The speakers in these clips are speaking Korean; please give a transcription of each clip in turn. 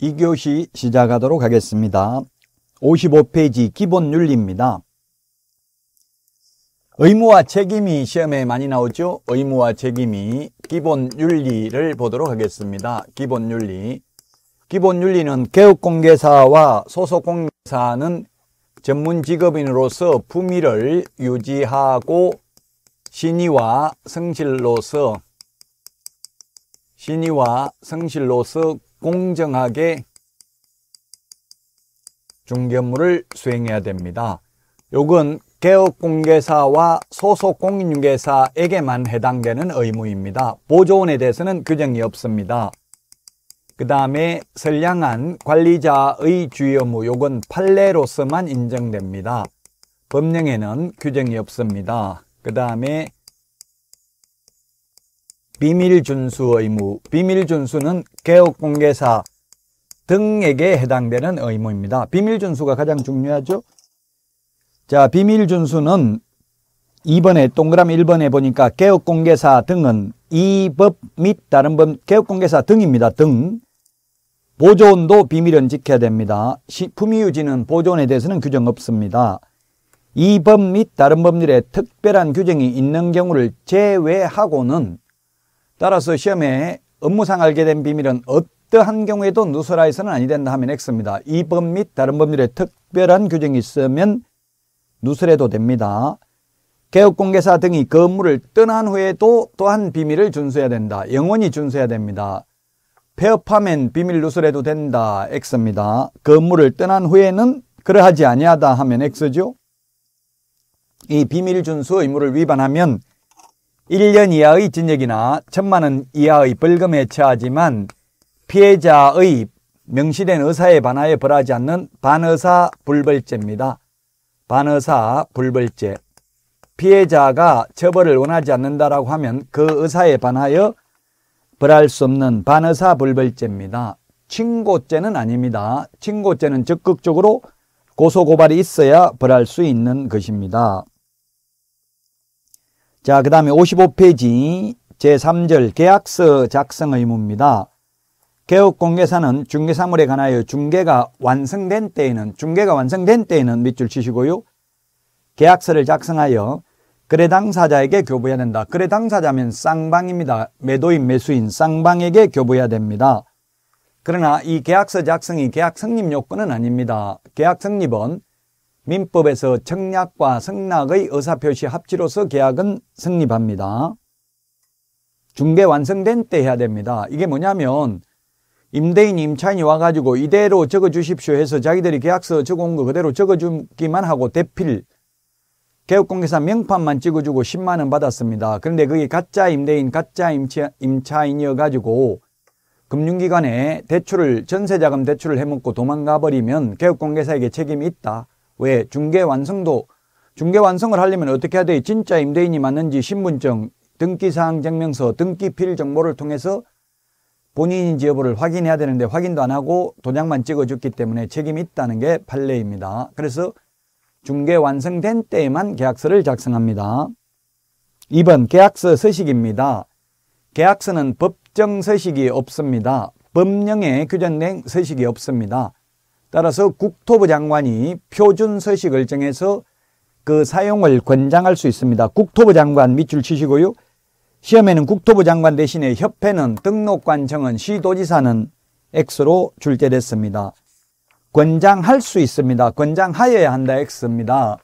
2교시 시작하도록 하겠습니다. 55페이지 기본 윤리입니다. 의무와 책임이 시험에 많이 나오죠? 의무와 책임이 기본 윤리를 보도록 하겠습니다. 기본 윤리. 기본 윤리는 개업공개사와 소속공개사는 전문 직업인으로서 품위를 유지하고 신의와 성실로서 신의와 성실로서 공정하게 중개 업무를 수행해야 됩니다. 요건 개업공개사와 소속공인중개사에게만 해당되는 의무입니다. 보조원에 대해서는 규정이 없습니다. 그 다음에 선량한 관리자의 주의 업무 요건 판례로서만 인정됩니다. 법령에는 규정이 없습니다. 그 다음에 비밀 준수 의무 비밀 준수는 개업 공개사 등에게 해당되는 의무입니다. 비밀 준수가 가장 중요하죠. 자, 비밀 준수는 2번에 동그라미 1번에 보니까 개업 공개사 등은 이 법 및 다른 법 개업 공개사 등입니다. 등 보존도 비밀은 지켜야 됩니다. 품위 유지는 보존에 대해서는 규정 없습니다. 이 법 및 다른 법률에 특별한 규정이 있는 경우를 제외하고는 따라서 시험에 업무상 알게 된 비밀은 어떠한 경우에도 누설하에서는 아니 된다 하면 X입니다. 이 법 및 다른 법률에 특별한 규정이 있으면 누설해도 됩니다. 개업공개사 등이 그 업무를 떠난 후에도 또한 비밀을 준수해야 된다. 영원히 준수해야 됩니다. 폐업하면 비밀 누설해도 된다. X입니다. 그 업무를 떠난 후에는 그러하지 아니하다 하면 X죠. 이 비밀 준수 의무를 위반하면 1년 이하의 징역이나 천만원 이하의 벌금에 처하지만 피해자의 명시된 의사에 반하여 벌하지 않는 반의사 불벌죄입니다. 반의사 불벌죄 피해자가 처벌을 원하지 않는다라고 하면 그 의사에 반하여 벌할 수 없는 반의사 불벌죄입니다. 친고죄는 아닙니다. 친고죄는 적극적으로 고소고발이 있어야 벌할 수 있는 것입니다. 자, 그 다음에 55페이지 제3절 계약서 작성 의무입니다. 개업공개사는 중개사물에 관하여 중개가 완성된 때에는 중개가 완성된 때에는 밑줄 치시고요. 계약서를 작성하여 거래 당사자에게 교부해야 된다. 거래 당사자면 쌍방입니다. 매도인 매수인 쌍방에게 교부해야 됩니다. 그러나 이 계약서 작성이 계약 성립 요건은 아닙니다. 계약 성립은 민법에서 청약과 승낙의 의사표시 합치로서 계약은 성립합니다. 중개 완성된 때 해야 됩니다. 이게 뭐냐면 임대인 임차인이 와가지고 이대로 적어주십시오 해서 자기들이 계약서 적어온 거 그대로 적어주기만 하고 대필 개업공개사 명판만 찍어주고 10만 원 받았습니다. 그런데 그게 가짜 임대인 가짜 임차, 임차인이어가지고 금융기관에 대출을 전세자금 대출을 해먹고 도망가버리면 개업공개사에게 책임이 있다. 왜 중개 완성도 중개 완성을 하려면 어떻게 해야 돼? 진짜 임대인이 맞는지 신분증, 등기사항 증명서, 등기필 정보를 통해서 본인인지 여부를 확인해야 되는데 확인도 안 하고 도장만 찍어줬기 때문에 책임이 있다는 게 판례입니다. 그래서 중개 완성된 때에만 계약서를 작성합니다. 2번 계약서 서식입니다. 계약서는 법정 서식이 없습니다. 법령에 규정된 서식이 없습니다. 따라서 국토부 장관이 표준 서식을 정해서 그 사용을 권장할 수 있습니다. 국토부 장관 밑줄 치시고요. 시험에는 국토부 장관 대신에 협회는 등록관청은 시도지사는 X로 출제됐습니다 권장할 수 있습니다. 권장하여야 한다 X입니다.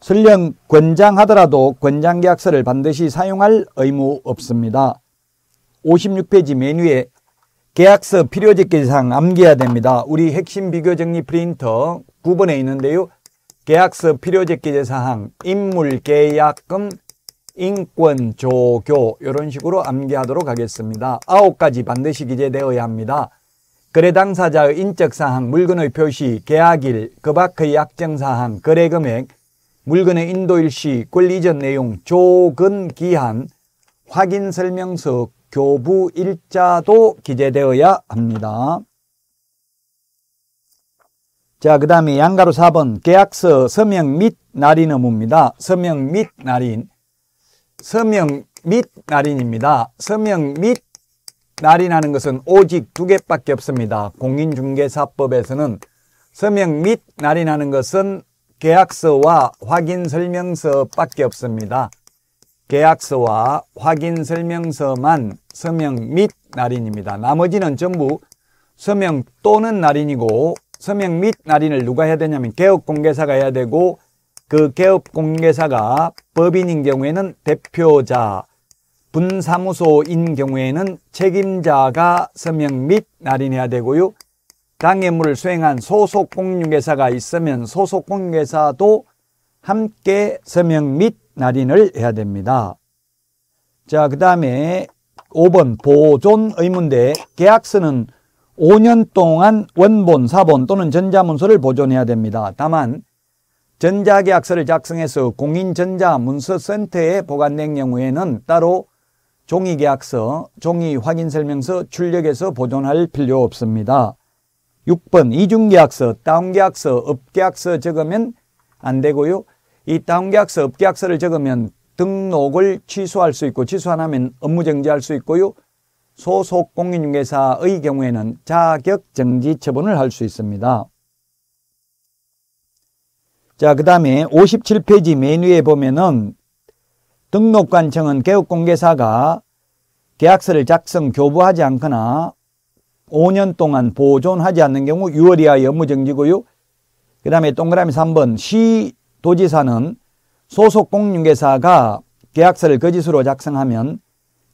설령 권장하더라도 권장계약서를 반드시 사용할 의무 없습니다. 56페이지 메뉴에 계약서 필요제기사항 암기해야 됩니다. 우리 핵심 비교정리 프린터 9번에 있는데요. 계약서 필요제기사항 인물계약금, 인권조교 이런 식으로 암기하도록 하겠습니다. 아홉 가지 반드시 기재되어야 합니다. 거래 당사자의 인적사항, 물건의 표시, 계약일, 그밖의 약정사항, 거래금액, 물건의 인도일시, 권리전 내용, 조근 기한, 확인설명서, 교부 일자도 기재되어야 합니다. 자, 그 다음에 양가로 4번 계약서 서명 및 날인 의무입니다. 서명 및 날인. 서명 및 날인입니다. 서명 및 날인하는 것은 오직 두 개밖에 없습니다. 공인중개사법에서는 서명 및 날인하는 것은 계약서와 확인설명서밖에 없습니다. 계약서와 확인설명서만 서명 및 날인입니다. 나머지는 전부 서명 또는 날인이고 서명 및 날인을 누가 해야 되냐면 개업공개사가 해야 되고 그 개업공개사가 법인인 경우에는 대표자, 분사무소인 경우에는 책임자가 서명 및 날인해야 되고요. 당해물을 수행한 소속 공유회사가 있으면 소속 공유회사도 함께 서명 및 날인을 해야 됩니다. 자, 그 다음에 5번 보존 의문대 계약서는 5년 동안 원본, 사본 또는 전자문서를 보존해야 됩니다. 다만 전자계약서를 작성해서 공인전자문서센터에 보관된 경우에는 따로 종이계약서, 종이확인설명서 출력해서 보존할 필요 없습니다. 6번 이중계약서, 다운계약서, 업계약서 적으면 안 되고요. 이 다운계약서, 업계약서를 적으면 등록을 취소할 수 있고 취소 안 하면 업무 정지할 수 있고요. 소속 공인중개사의 경우에는 자격 정지 처분을 할 수 있습니다. 자, 그 다음에 57페이지 메뉴에 보면은 등록관청은 개업공개사가 계약서를 작성 교부하지 않거나 5년 동안 보존하지 않는 경우 6월 이하 의 업무정지고요. 그 다음에 동그라미 3번 시도지사는 소속 공인중개사가 계약서를 거짓으로 작성하면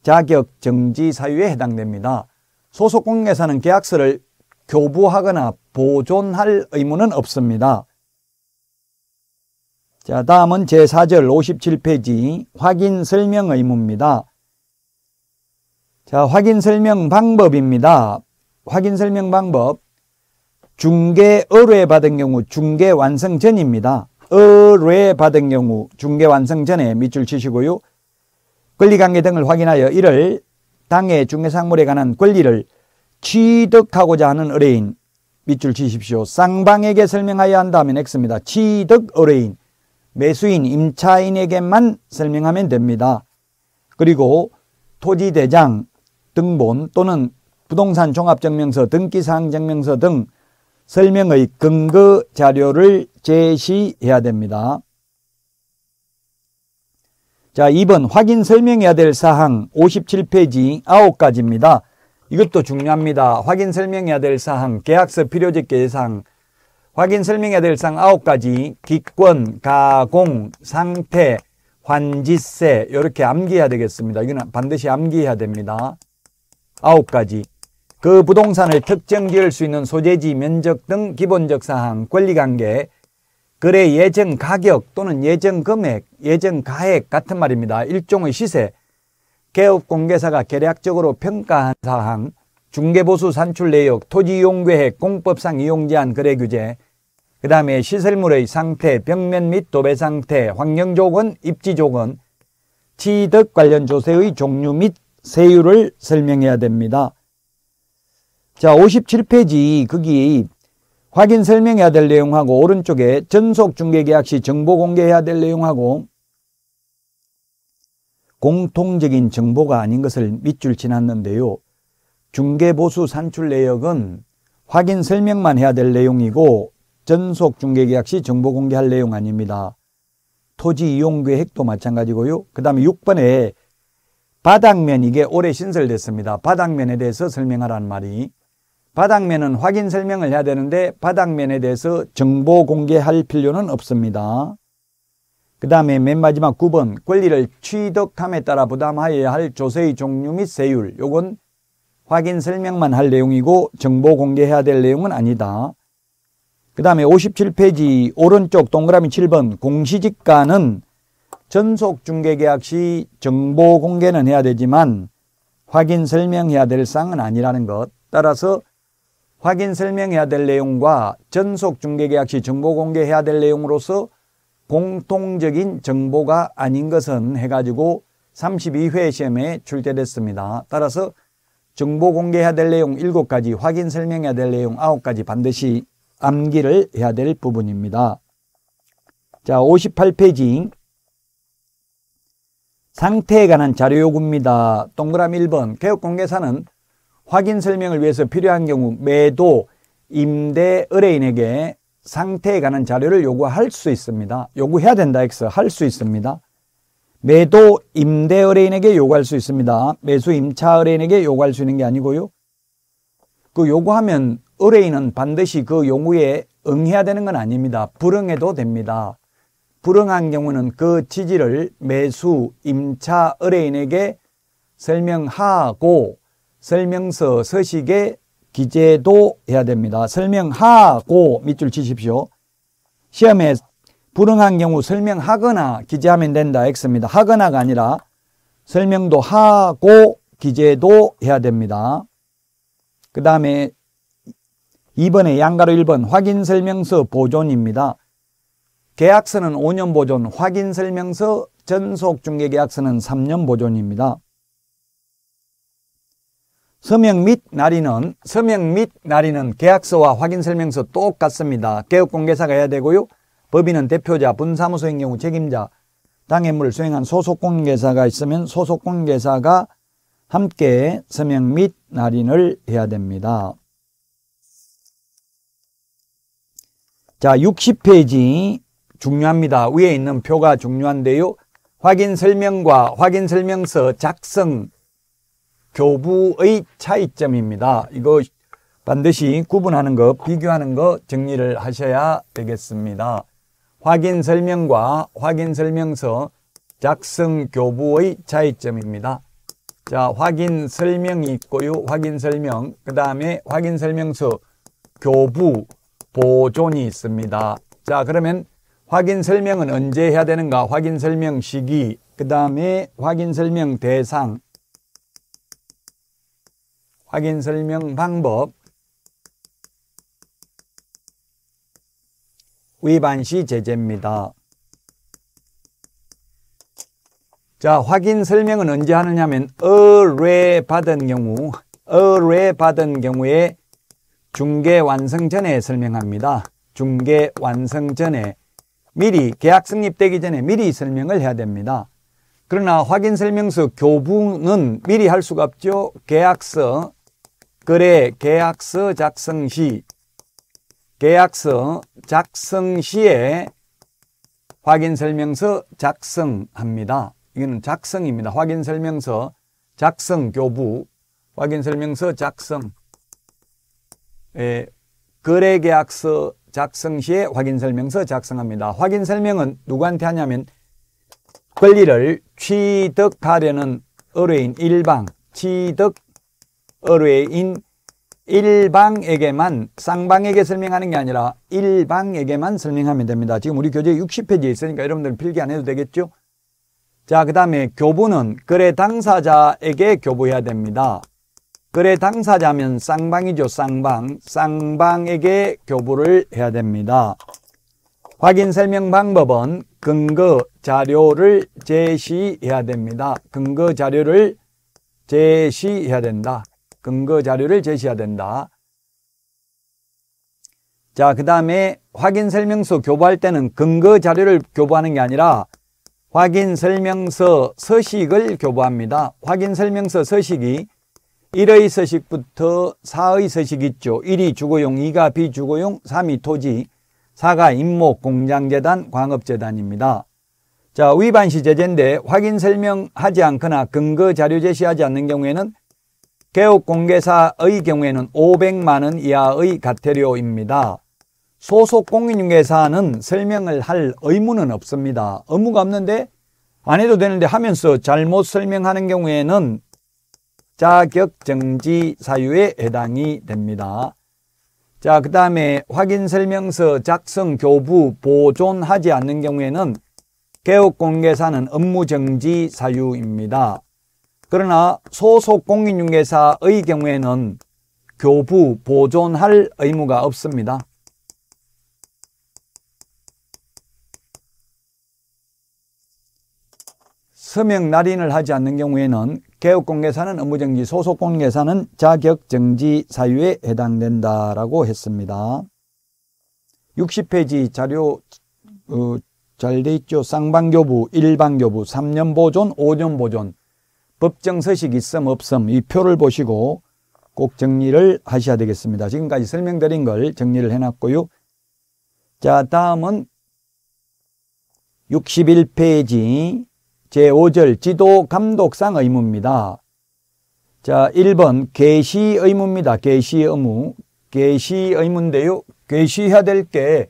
자격 정지 사유에 해당됩니다. 소속 공인중개사는 계약서를 교부하거나 보존할 의무는 없습니다. 자, 다음은 제4절 57페이지 확인 설명 의무입니다. 자, 확인 설명 방법입니다. 확인 설명 방법. 중개 의뢰 받은 경우 중개 완성 전입니다. 의뢰 받은 경우 중개 완성 전에 밑줄 치시고요. 권리관계 등을 확인하여 이를 당해 중개상물에 관한 권리를 취득하고자 하는 의뢰인 밑줄 치십시오. 쌍방에게 설명하여야 한다면 X입니다. 취득 의뢰인, 매수인, 임차인에게만 설명하면 됩니다. 그리고 토지대장, 등본 또는 부동산 종합증명서, 등기사항증명서 등 설명의 근거 자료를 제시해야 됩니다. 자, 2번 확인 설명해야 될 사항 57페이지 9가지입니다. 이것도 중요합니다. 확인 설명해야 될 사항, 계약서 필요적 계상, 확인 설명해야 될 사항 9가지, 기권, 가공, 상태, 환지세 이렇게 암기해야 되겠습니다. 이거는 반드시 암기해야 됩니다. 9가지. 그 부동산을 특정 지을 수 있는 소재지 면적 등 기본적 사항, 권리관계, 거래 예정 가격 또는 예정 금액, 예정 가액 같은 말입니다. 일종의 시세, 개업 공개사가 계략적으로 평가한 사항, 중개보수 산출 내역, 토지 이용 계획, 공법상 이용 제한 거래 규제, 그 다음에 시설물의 상태, 벽면 및 도배 상태, 환경 조건, 입지 조건, 취득 관련 조세의 종류 및 세율을 설명해야 됩니다. 자, 57페이지 거기 확인 설명해야 될 내용하고 오른쪽에 전속 중개계약 시 정보 공개해야 될 내용하고 공통적인 정보가 아닌 것을 밑줄 지났는데요. 중개보수 산출 내역은 확인 설명만 해야 될 내용이고 전속 중개계약 시 정보 공개할 내용 아닙니다. 토지 이용 계획도 마찬가지고요. 그 다음에 6번에 바닥면 이게 오래 신설됐습니다. 바닥면에 대해서 설명하라는 말이 바닥면은 확인 설명을 해야 되는데 바닥면에 대해서 정보 공개할 필요는 없습니다. 그 다음에 맨 마지막 9번 권리를 취득함에 따라 부담하여야 할 조세의 종류 및 세율 요건 확인 설명만 할 내용이고 정보 공개해야 될 내용은 아니다. 그 다음에 57페이지 오른쪽 동그라미 7번 공시지가는 전속 중개계약 시 정보 공개는 해야 되지만 확인 설명해야 될 사항은 아니라는 것 따라서 확인 설명해야 될 내용과 전속 중개계약 시 정보 공개해야 될 내용으로서 공통적인 정보가 아닌 것은 해가지고 32회 시험에 출제됐습니다. 따라서 정보 공개해야 될 내용 7가지, 확인 설명해야 될 내용 9가지 반드시 암기를 해야 될 부분입니다. 자, 58페이지 상태에 관한 자료 요구입니다. 동그라미 1번 개혁공개사는 확인 설명을 위해서 필요한 경우 매도 임대 의뢰인에게 상태에 관한 자료를 요구할 수 있습니다. 요구해야 된다 X 할수 있습니다. 매도 임대 의뢰인에게 요구할 수 있습니다. 매수 임차 의뢰인에게 요구할 수 있는 게 아니고요. 그 요구하면 의뢰인은 반드시 그 요구에 응해야 되는 건 아닙니다. 불응해도 됩니다. 불응한 경우는 그 지지를 매수 임차 의뢰인에게 설명하고 설명서 서식에 기재도 해야 됩니다. 설명하고 밑줄 치십시오. 시험에 불응한 경우 설명하거나 기재하면 된다. X입니다. 하거나가 아니라 설명도 하고 기재도 해야 됩니다. 그 다음에 2번에 양가로 1번 확인 설명서 보존입니다. 계약서는 5년 보존, 확인 설명서 전속 중개 계약서는 3년 보존입니다. 서명 및 날인은 서명 및 날인은 계약서와 확인 설명서 똑같습니다. 개업 공개사가 해야 되고요. 법인은 대표자, 분사무소인 경우 책임자, 당해물을 수행한 소속 공개사가 있으면 소속 공개사가 함께 서명 및 날인을 해야 됩니다. 자, 60페이지 중요합니다. 위에 있는 표가 중요한데요. 확인 설명과 확인 설명서 작성 교부의 차이점입니다. 이거 반드시 구분하는 것, 비교하는 것 정리를 하셔야 되겠습니다. 확인 설명과 확인 설명서 작성 교부의 차이점입니다. 자, 확인 설명이 있고요. 확인 설명. 그 다음에 확인 설명서 교부 보존이 있습니다. 자, 그러면 확인 설명은 언제 해야 되는가? 확인 설명 시기. 그 다음에 확인 설명 대상. 확인 설명 방법 위반 시 제재입니다. 자, 확인 설명은 언제 하느냐면 의뢰 받은 경우, 의뢰 받은 경우에 중개 완성 전에 설명합니다. 중개 완성 전에 미리 계약 승립되기 전에 미리 설명을 해야 됩니다. 그러나 확인 설명서 교부는 미리 할 수가 없죠. 계약서 그래 계약서 작성 시 계약서 작성 시에 확인 설명서 작성합니다. 이거는 작성입니다. 확인 설명서 작성 교부 확인 설명서 작성 예, 거래 계약서 작성 시에 확인 설명서 작성합니다. 확인 설명은 누구한테 하냐면 권리를 취득하려는 의뢰인 일방 취득 의뢰인 일방에게만 쌍방에게 설명하는 게 아니라 일방에게만 설명하면 됩니다. 지금 우리 교재 60페이지에 있으니까 여러분들 필기 안 해도 되겠죠? 자, 그 다음에 교부는 거래 당사자에게 교부해야 됩니다. 거래 당사자면 쌍방이죠. 쌍방. 쌍방에게 교부를 해야 됩니다. 확인 설명 방법은 근거 자료를 제시해야 됩니다. 근거 자료를 제시해야 된다. 근거 자료를 제시해야 된다. 자, 그 다음에 확인 설명서 교부할 때는 근거 자료를 교부하는 게 아니라 확인 설명서 서식을 교부합니다. 확인 설명서 서식이 1의 서식부터 4의 서식 있죠. 1이 주거용, 2가 비주거용, 3이 토지, 4가 임목, 공장재단, 광업재단입니다. 자, 위반 시 제재인데 확인 설명하지 않거나 근거 자료 제시하지 않는 경우에는 개업공개사의 경우에는 500만 원 이하의 가태료입니다. 소속 공인중개사는 설명을 할 의무는 없습니다. 의무가 없는데 안 해도 되는데 하면서 잘못 설명하는 경우에는 자격정지 사유에 해당이 됩니다. 자, 그 다음에 확인설명서 작성, 교부, 보존하지 않는 경우에는 개업공개사는 업무정지 사유입니다. 그러나 소속 공인중개사의 경우에는 교부, 보존할 의무가 없습니다. 서명 날인을 하지 않는 경우에는 개업공개사는 업무정지, 소속공개사는 자격정지 사유에 해당된다라고 했습니다. 60페이지 자료 어, 잘돼 있죠. 쌍방교부, 일반교부, 3년 보존, 5년 보존. 법정 서식 있음 없음 이 표를 보시고 꼭 정리를 하셔야 되겠습니다. 지금까지 설명드린 걸 정리를 해놨고요. 자 다음은 61페이지 제5절 지도 감독상 의무입니다. 자 1번 개시 의무입니다. 개시 의무 개시 의무인데요. 개시해야 될 게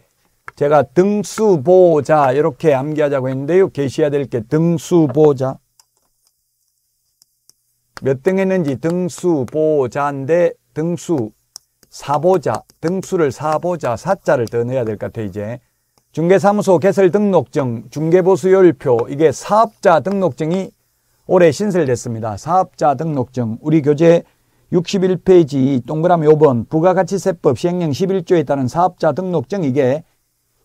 제가 등수보자 이렇게 암기하자고 했는데요. 개시해야 될 게 등수보자 몇등 했는지 등수, 보자인데 등수, 사보자, 등수를 사보자, 사자를 더 넣어야 될 것 같아 이제 중개사무소 개설 등록증, 중개보수율표 이게 사업자 등록증이 올해 신설됐습니다. 사업자 등록증 우리 교재 61페이지 동그라미 5번 부가가치세법 시행령 11조에 따른 사업자 등록증 이게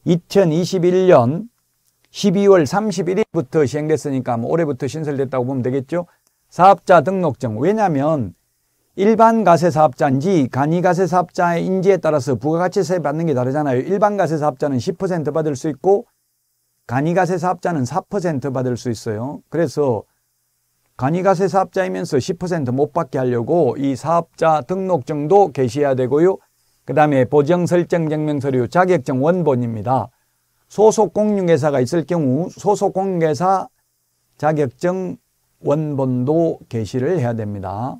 2021년 12월 31일부터 시행됐으니까 뭐 올해부터 신설됐다고 보면 되겠죠. 사업자 등록증. 왜냐하면 일반 가세 사업자인지 간이 가세 사업자인지에 따라서 부가가치세 받는 게 다르잖아요. 일반 가세 사업자는 10% 받을 수 있고 간이 가세 사업자는 4% 받을 수 있어요. 그래서 간이 가세 사업자이면서 10%못 받게 하려고 이 사업자 등록증도 게시해야 되고요. 그 다음에 보증 설정 증명서류 자격증 원본입니다. 소속 공인회사가 있을 경우 소속 공인회사 자격증 원본도 개시를 해야 됩니다.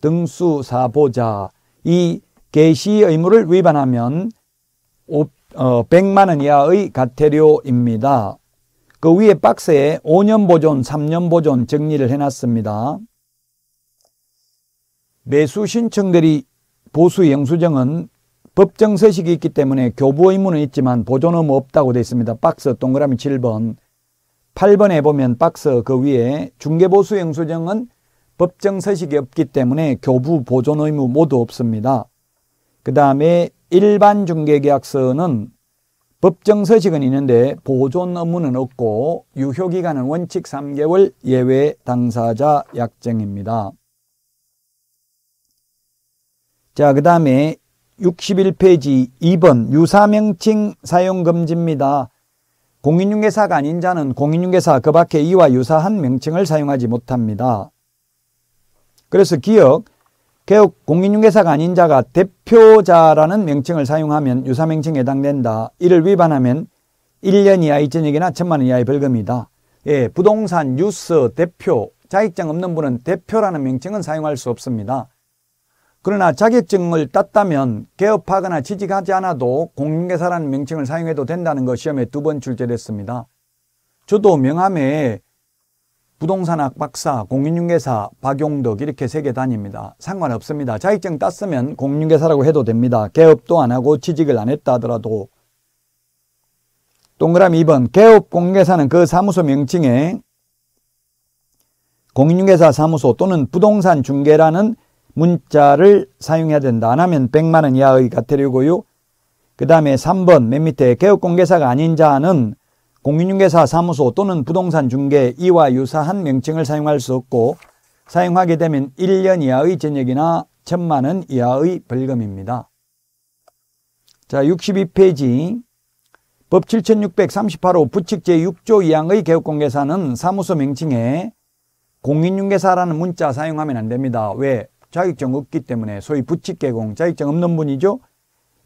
등수사보자 이개시 의무를 위반하면 100만 어, 원 이하의 과태료입니다그 위에 박스에 5년 보존, 3년 보존 정리를 해놨습니다. 매수 신청들이 보수 영수증은 법정 서식이 있기 때문에 교부 의무는 있지만 보존 의무 없다고 되어 있습니다. 박스 동그라미 7번 8번에 보면 박스 그 위에 중개보수 영수증은 법정 서식이 없기 때문에 교부 보존 의무 모두 없습니다. 그 다음에 일반 중개계약서는 법정 서식은 있는데 보존 의무는 없고 유효기간은 원칙 3개월 예외 당사자 약정입니다. 자, 그 다음에 61페이지 2번 유사명칭 사용금지입니다. 공인중개사가 아닌 자는 공인중개사 그 밖에 이와 유사한 명칭을 사용하지 못합니다. 그래서 기억, 개혁 공인중개사가 아닌 자가 대표자라는 명칭을 사용하면 유사명칭에 해당된다. 이를 위반하면 1년 이하 2전억이나1 천만원 이하의 벌금이다. 예, 부동산, 뉴스, 대표, 자격증 없는 분은 대표라는 명칭은 사용할 수 없습니다. 그러나 자격증을 땄다면 개업하거나 취직하지 않아도 공인계사라는 명칭을 사용해도 된다는 것 시험에 두 번 출제됐습니다. 저도 명함에 부동산학 박사, 공인중개사, 박용덕 이렇게 세 개 다닙니다. 상관없습니다. 자격증 땄으면 공인중개사라고 해도 됩니다. 개업도 안 하고 취직을 안 했다 하더라도 동그라미 2번 개업 공인중개사는 그 사무소 명칭에 공인중개사 사무소 또는 부동산 중개라는 문자를 사용해야 된다. 안 하면 100만 원 이하의 과태료고요. 그 다음에 3번 맨 밑에 개업공개사가 아닌 자는 공인중개사 사무소 또는 부동산 중개 이와 유사한 명칭을 사용할 수 없고 사용하게 되면 1년 이하의 전역이나 1 0 0 0만원 이하의 벌금입니다. 자, 62페이지 법 7638호 부칙 제6조 2항의 개업공개사는 사무소 명칭에 공인중개사라는 문자 사용하면 안 됩니다. 왜? 자격증 없기 때문에 소위 부칙개공 자격증 없는 분이죠.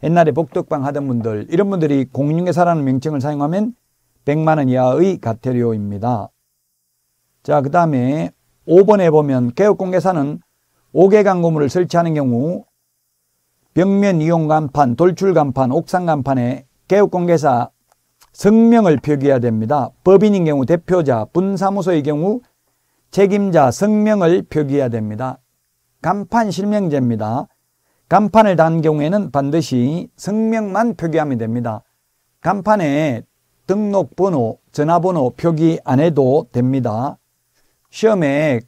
옛날에 복덕방 하던 분들 이런 분들이 공인중개사라는 명칭을 사용하면 100만 원 이하의 가태료입니다. 자, 그 다음에 5번에 보면 개업공개사는 5개 광고물을 설치하는 경우 벽면 이용 간판, 돌출 간판, 옥상 간판에 개업공개사 성명을 표기해야 됩니다. 법인인 경우 대표자, 분사무소의 경우 책임자 성명을 표기해야 됩니다. 간판 실명제입니다. 간판을 단 경우에는 반드시 성명만 표기하면 됩니다. 간판에 등록번호, 전화번호 표기 안 해도 됩니다. 시험에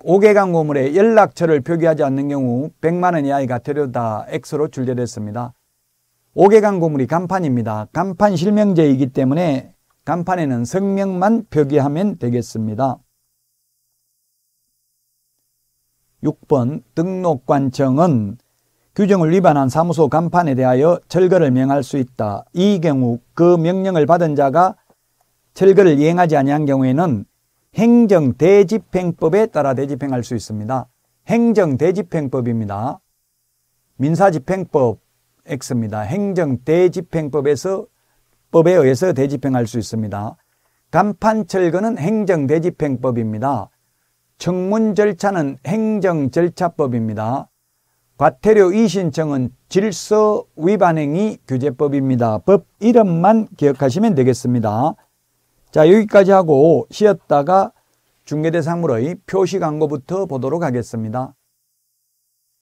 5개 광고물에 연락처를 표기하지 않는 경우 100만원 이하의가 되려다 X로 출제됐습니다. 5개 광고물이 간판입니다. 간판 실명제이기 때문에 간판에는 성명만 표기하면 되겠습니다. 6번 등록관청은 규정을 위반한 사무소 간판에 대하여 철거를 명할 수 있다. 이 경우 그 명령을 받은 자가 철거를 이행하지 아니한 경우에는 행정 대집행법에 따라 대집행할 수 있습니다. 행정 대집행법입니다. 민사집행법 X입니다. 행정 대집행법에서 법에 의해서 대집행할 수 있습니다. 간판 철거는 행정 대집행법입니다. 청문 절차는 행정 절차법입니다. 과태료 이신청은 질서 위반행위 규제법입니다. 법 이름만 기억하시면 되겠습니다. 자 여기까지 하고 쉬었다가 중계대상물의 표시 광고부터 보도록 하겠습니다.